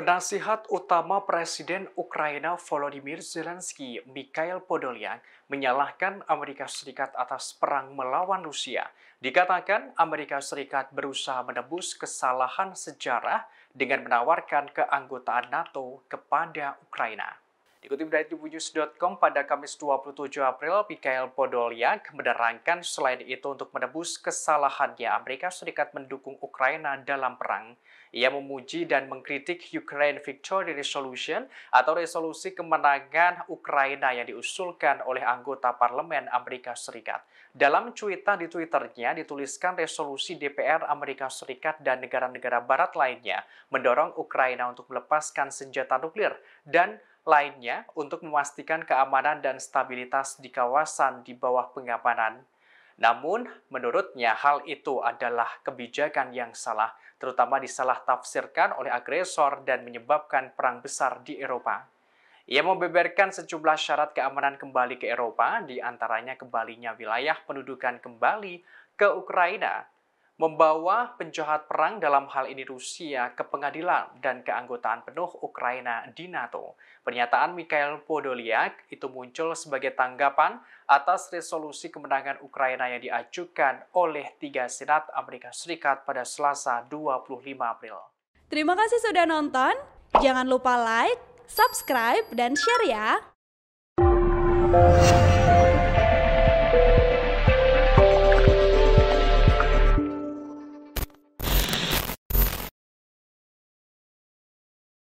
Penasihat utama Presiden Ukraina Volodymyr Zelensky, Mikhail Podolyak, menyalahkan Amerika Serikat atas perang melawan Rusia. Dikatakan Amerika Serikat berusaha menebus kesalahan sejarah dengan menawarkan keanggotaan NATO kepada Ukraina. Dikutip dari tribunnews.com pada Kamis 27 April, Mikhail Podolyak menerangkan selain itu untuk menebus kesalahannya Amerika Serikat mendukung Ukraina dalam perang. Ia memuji dan mengkritik Ukraine Victory Resolution atau resolusi kemenangan Ukraina yang diusulkan oleh anggota parlemen Amerika Serikat. Dalam cuitan di Twitternya dituliskan resolusi DPR Amerika Serikat dan negara-negara barat lainnya mendorong Ukraina untuk melepaskan senjata nuklir dan lainnya untuk memastikan keamanan dan stabilitas di kawasan di bawah pengamanan. Namun, menurutnya hal itu adalah kebijakan yang salah, terutama disalah tafsirkan oleh agresor dan menyebabkan perang besar di Eropa. Ia membeberkan sejumlah syarat keamanan kembali ke Eropa, diantaranya kembalinya wilayah pendudukan kembali ke Ukraina, membawa penjahat perang dalam hal ini Rusia ke pengadilan dan keanggotaan penuh Ukraina di NATO. Pernyataan Mikhail Podolyak itu muncul sebagai tanggapan atas resolusi kemenangan Ukraina yang diajukan oleh tiga senat Amerika Serikat pada Selasa 25 April. Terima kasih sudah nonton. Jangan lupa like, subscribe, dan share ya.